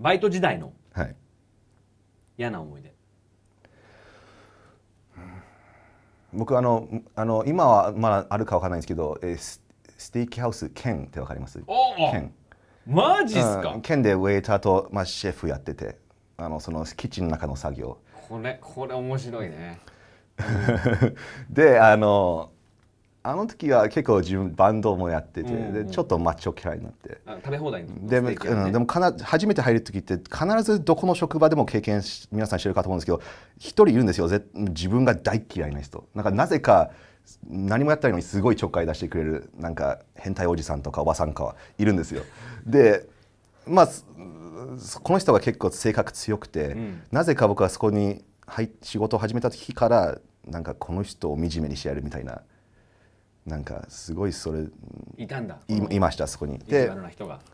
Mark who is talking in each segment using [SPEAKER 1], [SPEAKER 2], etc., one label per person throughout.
[SPEAKER 1] バイト時代のはい嫌な思い出、僕あのあの今はまだあるかわからないんですけど、えースステーキハウス県ってわかりますおお県マジっすか、うんでウェイターと、まあ、シェフやっててあのそのキッチンの中の作業これこれ面白いね であのあの時は結構自分バンドもやってて、うんうん、でちょっとマッチョキャラになって食べ放題で,、ね、でもかな初めて入る時って必ずどこの職場でも経験し皆さんしてるかと思うんですけど一人いるんですよ自分が大嫌いな人なんかなぜか何もやったのにすごいちょっかい出してくれるなんか変態おじさんとかおばさんかはいるんですよ。でまあこの人が結構性格強くて、うん、なぜか僕はそこに仕事を始めた時からなんかこの人を惨めにしてやるみたいな。なんかすごいそれいたんだいましたそこにで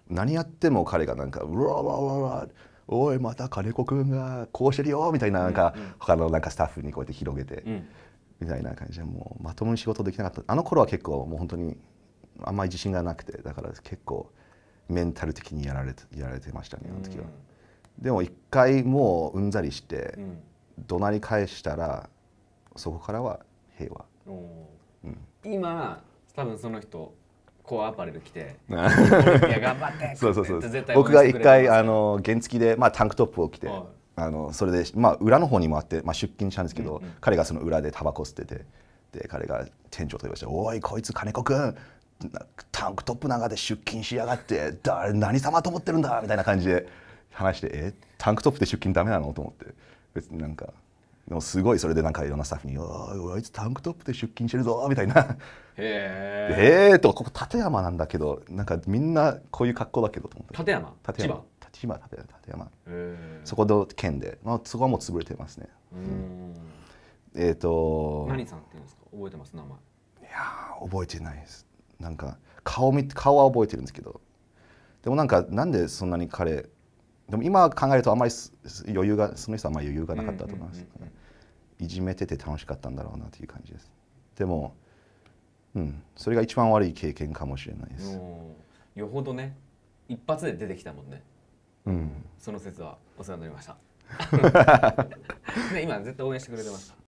[SPEAKER 1] 何やっても彼がなんかうわわわわおいまた金子君がこうしてるよみたいななんか、うんうん、他のなんかスタッフにこうやって広げて、うん、みたいな感じでもうまともに仕事できなかったあの頃は結構もう本当にあんまり自信がなくてだから結構メンタル的にやられてやられてましたねあの時は、うん、でも一回もううんざりして、怒鳴り返したらそこからは平和。今多分その人こうアパレル来て、いや頑張って僕が一回あの原付でまあタンクトップを着て、あのそれでまあ裏の方にもあってまあ出勤したんですけど、彼がその裏でタバコ吸ってて、で彼が店長と言いましたおいこいつ金子君タンクトップなんかで出勤しやがってだ何様と思ってるんだみたいな感じで話してえタンクトップで出勤ダメなのと思って別になんかでもすごいそれでなんかいろんなスタッフに「あいつタンクトップで出勤してるぞ」みたいな「へえ」とここ立山なんだけどなんかみんなこういう格好だけどと思って立山立山千葉立山そこの県で、まあ、そこはもう潰れてますねえー、と何さんっていうんですか覚えてます名前いや覚えてないですなんか顔見顔は覚えてるんですけどでもなんかなんでそんなに彼でも今考えるとあまり余裕がその人はあまり余裕がなかったと思います、うんうんうん、いじめてて楽しかったんだろうなという感じですでも、うん、それが一番悪い経験かもしれないですよほどね一発で出てきたもんね、うん、その説はお世話になりました ね、今絶対応援してくれてました